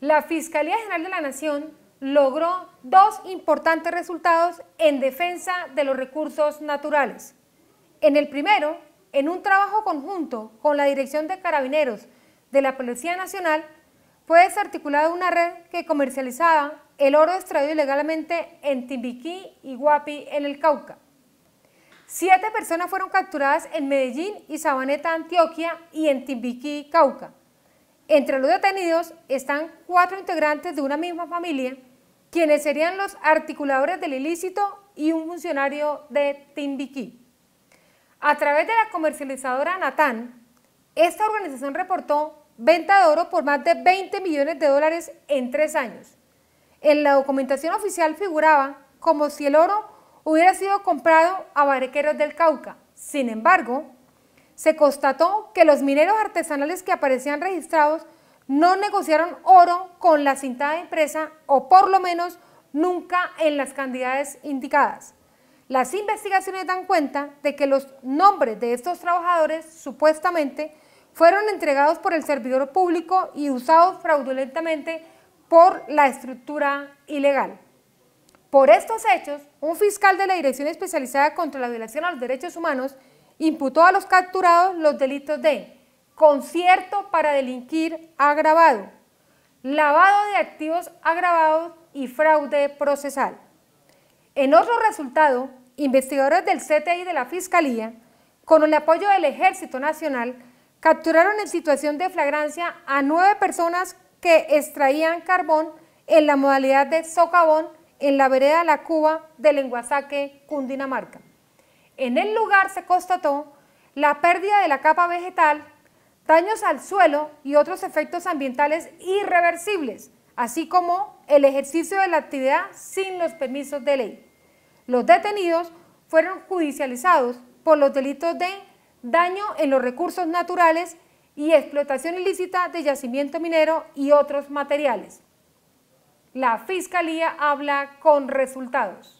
la Fiscalía General de la Nación logró dos importantes resultados en defensa de los recursos naturales. En el primero, en un trabajo conjunto con la Dirección de Carabineros de la Policía Nacional, fue desarticulada una red que comercializaba el oro extraído ilegalmente en Timbiquí y Guapi, en el Cauca. Siete personas fueron capturadas en Medellín y Sabaneta, Antioquia y en Timbiquí, Cauca. Entre los detenidos están cuatro integrantes de una misma familia, quienes serían los articuladores del ilícito y un funcionario de Timbiquí. A través de la comercializadora Natán, esta organización reportó venta de oro por más de 20 millones de dólares en tres años. En la documentación oficial figuraba como si el oro hubiera sido comprado a barqueros del Cauca. Sin embargo, se constató que los mineros artesanales que aparecían registrados no negociaron oro con la cintada empresa o por lo menos nunca en las cantidades indicadas. Las investigaciones dan cuenta de que los nombres de estos trabajadores supuestamente fueron entregados por el servidor público y usados fraudulentamente por la estructura ilegal. Por estos hechos, un fiscal de la Dirección Especializada contra la Violación a los Derechos Humanos imputó a los capturados los delitos de concierto para delinquir agravado, lavado de activos agravados y fraude procesal. En otro resultado, investigadores del CTI de la Fiscalía, con el apoyo del Ejército Nacional, capturaron en situación de flagrancia a nueve personas que extraían carbón en la modalidad de socavón en la vereda La Cuba del Lenguasaque, Cundinamarca. En el lugar se constató la pérdida de la capa vegetal, daños al suelo y otros efectos ambientales irreversibles, así como el ejercicio de la actividad sin los permisos de ley. Los detenidos fueron judicializados por los delitos de daño en los recursos naturales y explotación ilícita de yacimiento minero y otros materiales. La Fiscalía habla con resultados.